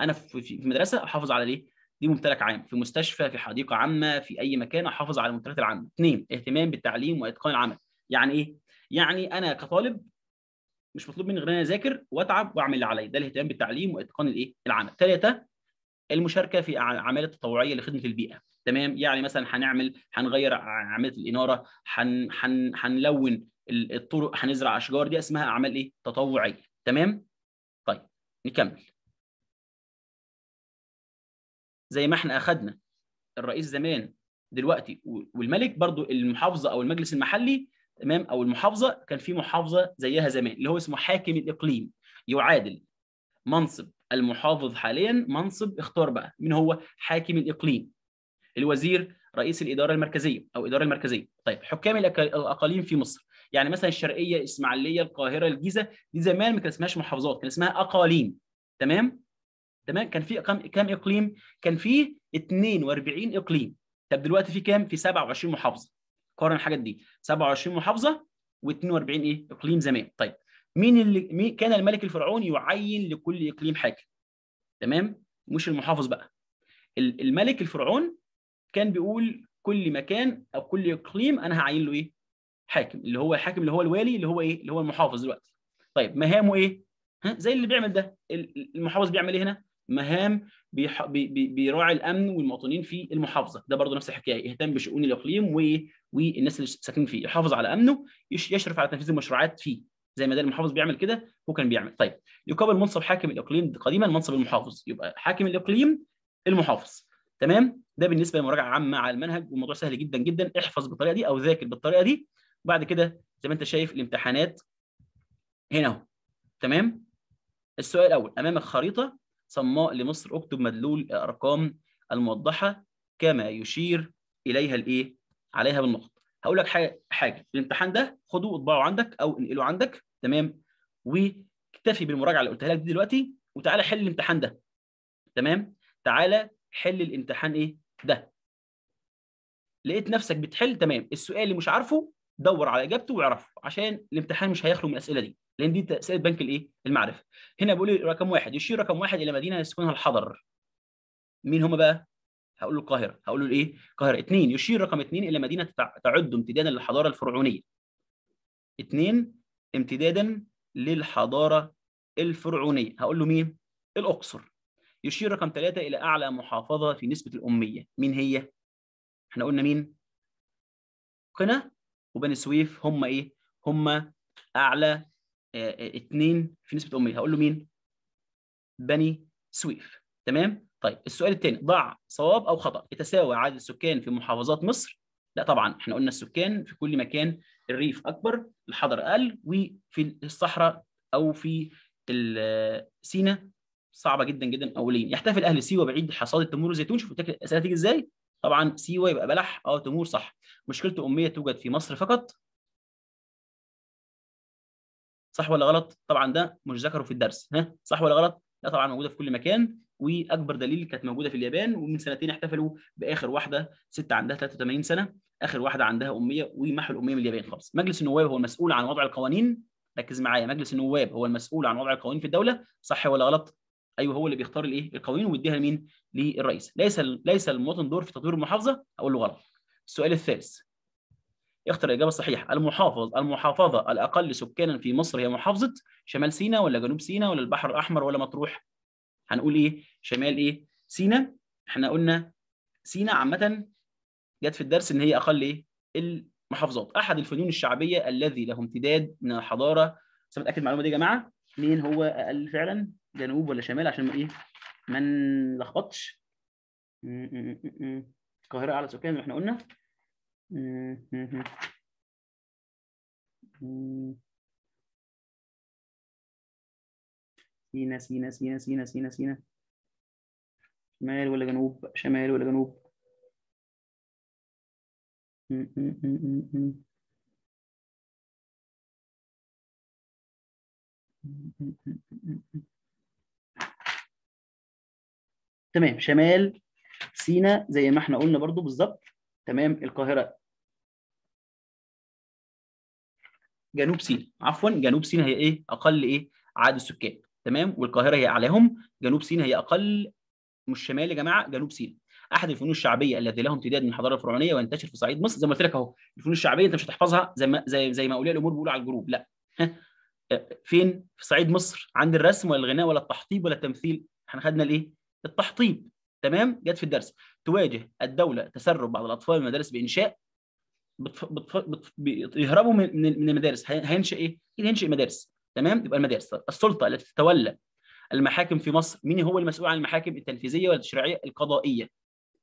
انا في مدرسه احافظ على الايه؟ دي ممتلك عام في مستشفى في حديقه عامه في اي مكان احافظ على الممتلكات العامه اثنين اهتمام بالتعليم واتقان العمل يعني ايه يعني انا كطالب مش مطلوب مني غير ان انا اذاكر واتعب واعمل اللي عليا ده الاهتمام بالتعليم واتقان الايه العمل ثلاثه المشاركه في اعمال التطوعيه لخدمه البيئه تمام يعني مثلا هنعمل هنغير عمليه الاناره هن هن هنلون الطرق هنزرع اشجار دي اسمها اعمال ايه تطوعيه تمام طيب نكمل زي ما احنا اخذنا الرئيس زمان دلوقتي والملك برضو المحافظه او المجلس المحلي تمام او المحافظه كان في محافظه زيها زمان اللي هو اسمه حاكم الاقليم يعادل منصب المحافظ حاليا منصب اختار بقى مين هو حاكم الاقليم الوزير رئيس الاداره المركزيه او الاداره المركزيه طيب حكام الاقاليم في مصر يعني مثلا الشرقيه الاسماعيليه القاهره الجيزه دي زمان ما كان اسمهاش محافظات كان اسمها اقاليم تمام تمام كان في كام كام اقليم كان في 42 اقليم طب دلوقتي في كام في 27 محافظه قارن الحاجات دي 27 محافظه و42 ايه اقليم زمان طيب مين اللي مين كان الملك الفرعون يعين لكل اقليم حاكم تمام مش المحافظ بقى الملك الفرعون كان بيقول كل مكان او كل اقليم انا هعين له ايه حاكم اللي هو الحاكم اللي هو الوالي اللي هو ايه اللي هو المحافظ دلوقتي طيب مهامه ايه ها زي اللي بيعمل ده المحافظ بيعمل ايه هنا مهام بيراعي الامن والمواطنين في المحافظه ده برضه نفس الحكايه يهتم بشؤون الاقليم والناس اللي ساكنين فيه يحافظ على امنه يشرف على تنفيذ المشروعات فيه زي ما ده المحافظ بيعمل كده هو كان بيعمل طيب يقابل منصب حاكم الاقليم قديما منصب المحافظ يبقى حاكم الاقليم المحافظ تمام ده بالنسبه لمراجعه عامه على المنهج والموضوع سهل جدا جدا احفظ بالطريقه دي او ذاكر بالطريقه دي وبعد كده زي ما انت شايف الامتحانات هنا اهو تمام السؤال الاول امامك خريطه صماء لمصر اكتب مدلول الارقام الموضحه كما يشير اليها الايه عليها بالنقط هقول لك حاجه الامتحان ده خده اطبعه عندك او انقله عندك تمام واكتفي بالمراجعه اللي قلتها لك دي دلوقتي وتعالى حل الامتحان ده تمام تعالى حل الامتحان ايه ده لقيت نفسك بتحل تمام السؤال اللي مش عارفه دور على اجابته واعرفه عشان الامتحان مش هيخلو من الاسئله دي لان دي سائد بنك الايه؟ المعرفه. هنا بيقول لي رقم واحد يشير رقم واحد الى مدينه يسكنها الحضر. مين هم بقى؟ هقول له القاهره، هقول له الايه؟ القاهره. اثنين يشير رقم اثنين الى مدينه تعد امتدادا للحضاره الفرعونيه. اثنين امتدادا للحضاره الفرعونيه، هقول له مين؟ الاقصر. يشير رقم ثلاثه الى اعلى محافظه في نسبه الاميه، مين هي؟ احنا قلنا مين؟ قنا وبني سويف هم ايه؟ هم اعلى اثنين آه، آه، في نسبه اميه هقول له مين بني سويف تمام طيب السؤال الثاني ضع صواب او خطا يتساوى عدد السكان في محافظات مصر لا طبعا احنا قلنا السكان في كل مكان الريف اكبر الحضر اقل وفي الصحراء او في آه، سينا صعبه جدا جدا اولين يحتفل اهل سيوه بعيد حصاد التمور والزيتون شوف الاسئله تيجي ازاي طبعا سيوه يبقى بلح اه تمور صح مشكله اميه توجد في مصر فقط صح ولا غلط طبعا ده مش ذكره في الدرس ها صح ولا غلط لا طبعا موجوده في كل مكان واكبر دليل كانت موجوده في اليابان ومن سنتين احتفلوا باخر واحده ست عندها 83 سنه اخر واحده عندها اميه ومحوا الاميه من اليابان خالص مجلس النواب هو المسؤول عن وضع القوانين ركز معايا مجلس النواب هو المسؤول عن وضع القوانين في الدوله صح ولا غلط ايوه هو اللي بيختار الايه القوانين ويديها لمين للرئيس ليس ليس المواطن دور في تطوير المحافظه اقول له غلط السؤال الثالث يختار الإجابة الصحيحة المحافظ المحافظة الأقل سكانا في مصر هي محافظة شمال سيناء ولا جنوب سيناء ولا البحر الأحمر ولا مطروح هنقول إيه شمال إيه سيناء إحنا قلنا سيناء عامة جت في الدرس إن هي أقل إيه المحافظات أحد الفنون الشعبية الذي له امتداد من الحضارة بس متأكد المعلومة دي يا جماعة مين هو أقل فعلا جنوب ولا شمال عشان إيه ما نلخبطش القاهرة أعلى سكان زي ما إحنا قلنا سينا سينا سينا سينا سينا سينا شمال ولا جنوب شمال ولا جنوب تمام شمال سينا زي ما احنا قلنا برضو بالظبط تمام القاهره جنوب سيناء عفوا جنوب سيناء هي ايه اقل ايه عدد السكان تمام والقاهره هي اعلاهم جنوب سيناء هي اقل مش شمال يا جماعه جنوب سيناء احد الفنون الشعبيه الذي لها امتداد من الحضاره الفرعونيه وينتشر في صعيد مصر زي ما قلت لك اهو الفنون الشعبيه انت مش هتحفظها زي ما زي, زي ما اولياء الامور بيقولوا على الجروب لا فين في صعيد مصر عند الرسم ولا الغناء ولا التحطيب ولا التمثيل احنا خدنا الايه التحطيب تمام جت في الدرس تواجه الدوله تسرب بعض الاطفال من المدارس بانشاء بتف... بتف... بتف... بيهربوا من من المدارس هينشا ايه؟ هينشا مدارس تمام يبقى المدارس السلطه التي تتولى المحاكم في مصر مين هو المسؤول عن المحاكم التنفيذيه والتشريعيه القضائيه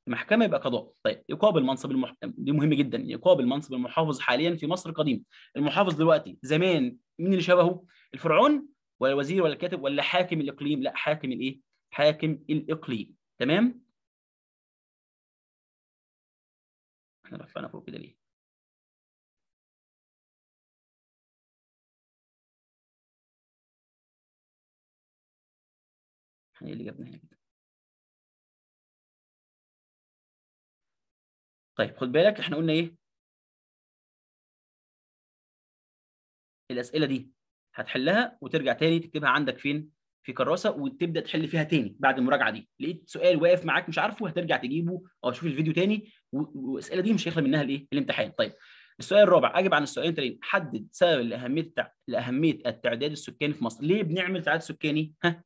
المحكمة يبقى قضاء طيب يقابل منصب المح... دي مهم جدا يقابل منصب المحافظ حاليا في مصر القديم المحافظ دلوقتي زمان مين اللي شبهه الفرعون ولا الوزير ولا الكاتب ولا حاكم الاقليم لا حاكم الايه حاكم الاقليم تمام احنا رفعنا فوق كده ليه احنا ايه اللي جبناه هنا كده طيب خد بالك احنا قلنا ايه الاسئله دي هتحلها وترجع تاني تكتبها عندك فين في كراسه وتبدا تحل فيها تاني بعد المراجعه دي لقيت سؤال واقف معاك مش عارفه هترجع تجيبه او تشوف الفيديو تاني والاسئله دي مش هيخلى منها الايه الامتحان طيب السؤال الرابع اجب عن السؤالين التانيين حدد سبب لاهميه التع... لاهميه التعداد السكاني في مصر ليه بنعمل تعداد سكاني ها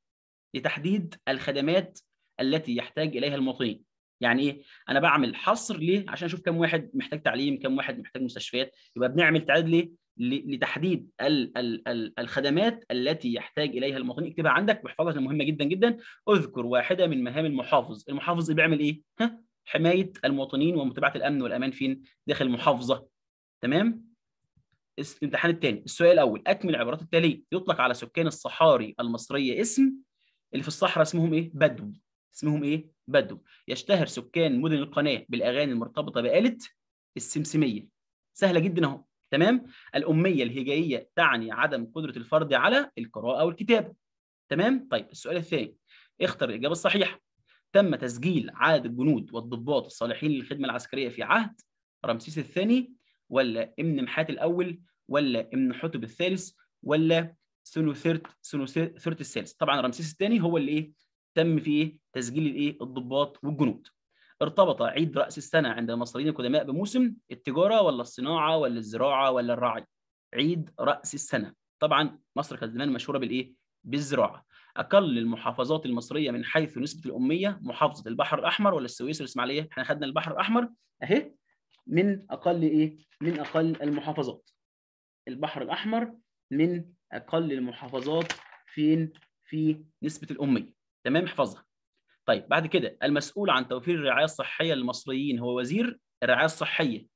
لتحديد الخدمات التي يحتاج اليها المواطنين يعني ايه انا بعمل حصر ليه عشان اشوف كم واحد محتاج تعليم كم واحد محتاج مستشفيات يبقى بنعمل تعداد ليه لتحديد ال ال الخدمات التي يحتاج اليها المواطن اكتبها عندك واحفظها مهمه جدا جدا اذكر واحده من مهام المحافظ المحافظ بيعمل ايه ها حمايه المواطنين ومتابعه الامن والامان فين داخل المحافظه تمام الامتحان الثاني السؤال الاول اكمل العبارات التاليه يطلق على سكان الصحاري المصريه اسم اللي في الصحراء اسمهم ايه بدو اسمهم ايه بدو يشتهر سكان مدن القناه بالاغاني المرتبطه بآلة السمسميه سهله جدا اهو تمام الاميه الهجائيه تعني عدم قدره الفرد على القراءه والكتابه تمام طيب السؤال الثاني اختر الاجابه الصحيحه تم تسجيل عدد الجنود والضباط الصالحين للخدمه العسكريه في عهد رمسيس الثاني ولا ابن محات الاول ولا ابن حتب الثالث ولا سنو ثرت الثالث طبعا رمسيس الثاني هو اللي ايه تم فيه تسجيل الايه الضباط والجنود ارتبط عيد رأس السنة عند المصريين القدماء بموسم التجارة ولا الصناعة ولا الزراعة ولا الرعي عيد رأس السنة طبعا مصر كانت زمان مشهورة بالإيه؟ بالزراعة أقل المحافظات المصرية من حيث نسبة الأمية محافظة البحر الأحمر ولا السويس والإسماعيلية احنا خدنا البحر الأحمر أهي من أقل إيه؟ من أقل المحافظات البحر الأحمر من أقل المحافظات فين في نسبة الأمية تمام احفظها طيب بعد كده المسؤول عن توفير الرعايه الصحيه للمصريين هو وزير الرعايه الصحيه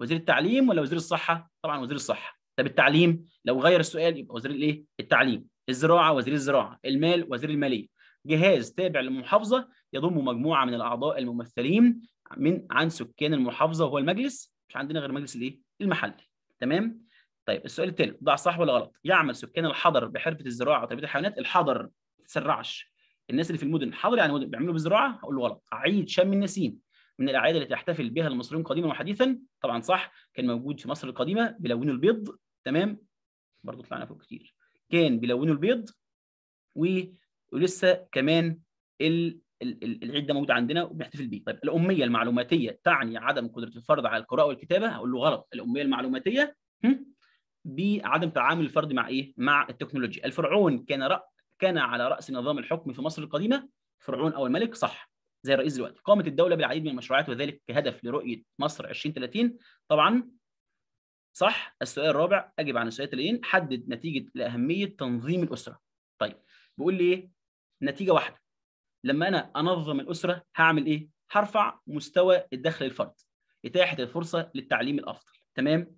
وزير التعليم ولا وزير الصحه طبعا وزير الصحه طب التعليم لو غير السؤال يبقى وزير الايه التعليم الزراعه وزير الزراعه المال وزير الماليه جهاز تابع للمحافظه يضم مجموعه من الاعضاء الممثلين من عن سكان المحافظه وهو المجلس مش عندنا غير مجلس الايه المحلي تمام طيب السؤال الثالث ضع صح ولا غلط يعمل سكان الحضر بحرفه الزراعه وتربيه الحيوانات الحضر ما تتسرعش الناس اللي في المدن حاضر يعني بيعملوا بزراعه هقول له غلط عيد شم النسيم من الاعياد اللي تحتفل بها المصريون قديما وحديثا طبعا صح كان موجود في مصر القديمه بيلونوا البيض تمام برضه طلعنا فوق كتير كان بيلونوا البيض و... ولسه كمان ال... العيد ده موجود عندنا وبنحتفل بيه طيب الاميه المعلوماتيه تعني عدم قدره الفرد على القراءه والكتابه هقول له غلط الاميه المعلوماتيه بعدم تعامل الفرد مع ايه مع التكنولوجيا الفرعون كان رأ... كان على راس نظام الحكم في مصر القديمه فرعون او الملك صح زي الرئيس دلوقتي قامت الدوله بالعديد من المشروعات وذلك كهدف لرؤيه مصر 2030 طبعا صح السؤال الرابع اجب عن السؤالين حدد نتيجه لاهميه تنظيم الاسره طيب بيقول لي ايه نتيجه واحده لما انا انظم الاسره هعمل ايه هرفع مستوى الدخل الفرد اتاحه الفرصه للتعليم الافضل تمام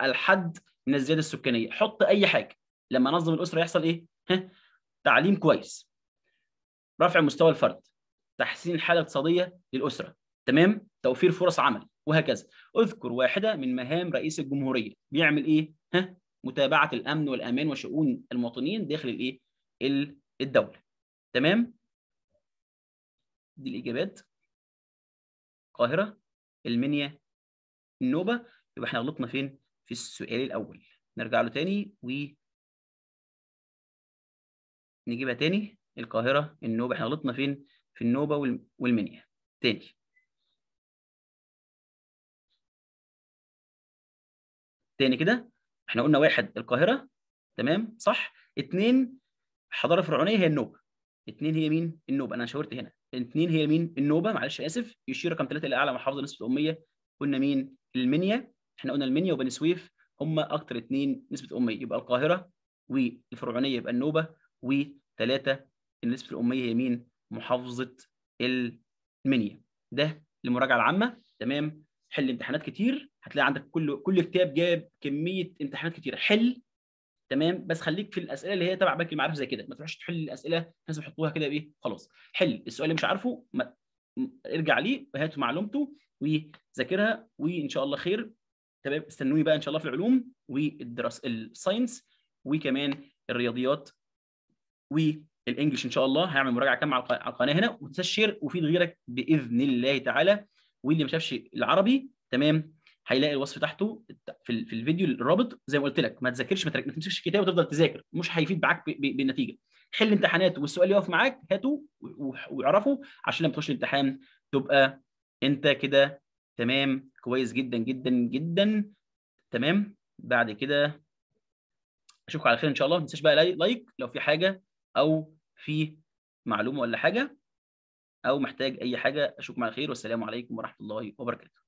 الحد من الزياده السكانيه حط اي حاجه لما انظم الاسره يحصل ايه تعليم كويس رفع مستوى الفرد تحسين الحاله الاقتصاديه للاسره تمام توفير فرص عمل وهكذا اذكر واحده من مهام رئيس الجمهوريه بيعمل ايه ها متابعه الامن والامان وشؤون المواطنين داخل الايه الدوله تمام دي الاجابات القاهره المنيا النوبه يبقى احنا غلطنا فين في السؤال الاول نرجع له تاني نجيبها تاني القاهرة النوبة احنا غلطنا فين في النوبة والمنيا تاني تاني كده احنا قلنا واحد القاهرة تمام صح اتنين حضارة فرعونية هي النوبة اتنين هي مين النوبة انا شاورت هنا اتنين هي مين النوبة معلش اسف يشير رقم ثلاثة الى اعلى محافظة نسبة أمية قلنا مين المنيا احنا قلنا المنيا وبني سويف هما اكتر اتنين نسبة أمية يبقى القاهرة والفرعونية يبقى النوبة وثلاثة 3 النسبة الأمية هي مين؟ محافظة المنيا ده المراجعة العامة تمام حل امتحانات كتير هتلاقي عندك كل كل كتاب جاب كمية امتحانات كتير حل تمام بس خليك في الاسئله اللي هي تبع بنك المعارف زي كده ما تروحش تحل الاسئله الناس بيحطوها كده إيه خلاص حل السؤال اللي مش عارفه ما... ارجع ليه وهات معلومته وذاكرها وان شاء الله خير تمام استنوني بقى ان شاء الله في العلوم والدراسه الساينس وكمان الرياضيات والانجلش ان شاء الله هعمل مراجعه كامله على القناه هنا وتشير وفيد غيرك باذن الله تعالى واللي ما شافش العربي تمام هيلاقي الوصف تحته في, الفيديو الرابط زي ما قلت لك ما تذاكرش ما, تمسكش الكتاب وتفضل تذاكر مش هيفيد معاك بالنتيجه حل امتحانات والسؤال يقف معاك هاته واعرفه عشان لما تخش الامتحان تبقى انت كده تمام كويس جدا جدا جدا تمام بعد كده اشوفكم على خير ان شاء الله ما تنساش بقى لايك لو في حاجه او فيه معلومه ولا حاجه او محتاج اي حاجه اشوفكم على خير والسلام عليكم ورحمه الله وبركاته